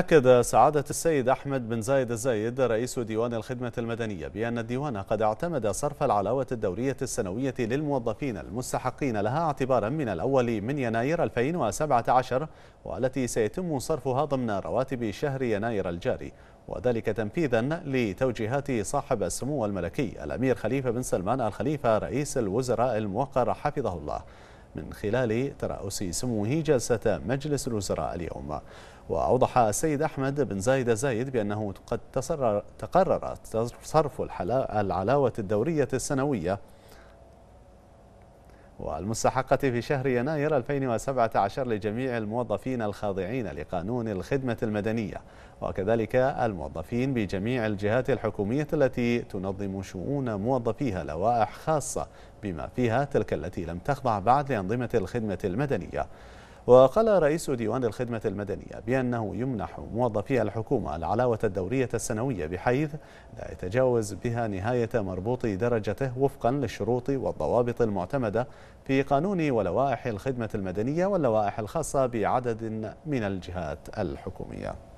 أكد سعادة السيد أحمد بن زايد الزايد رئيس ديوان الخدمة المدنية بأن الديوان قد اعتمد صرف العلاوة الدورية السنوية للموظفين المستحقين لها اعتبارا من الأول من يناير 2017 والتي سيتم صرفها ضمن رواتب شهر يناير الجاري وذلك تنفيذا لتوجيهات صاحب السمو الملكي الأمير خليفة بن سلمان الخليفة رئيس الوزراء الموقر حفظه الله من خلال ترأس سموه جلسة مجلس الوزراء اليوم وأوضح السيد أحمد بن زايد زايد بأنه قد تقرر صرف العلاوة الدورية السنوية والمستحقة في شهر يناير 2017 لجميع الموظفين الخاضعين لقانون الخدمة المدنية وكذلك الموظفين بجميع الجهات الحكومية التي تنظم شؤون موظفيها لوائح خاصة بما فيها تلك التي لم تخضع بعد لأنظمة الخدمة المدنية وقال رئيس ديوان الخدمة المدنية بأنه يمنح موظفي الحكومة العلاوة الدورية السنوية بحيث لا يتجاوز بها نهاية مربوط درجته وفقا للشروط والضوابط المعتمدة في قانون ولوائح الخدمة المدنية واللوائح الخاصة بعدد من الجهات الحكومية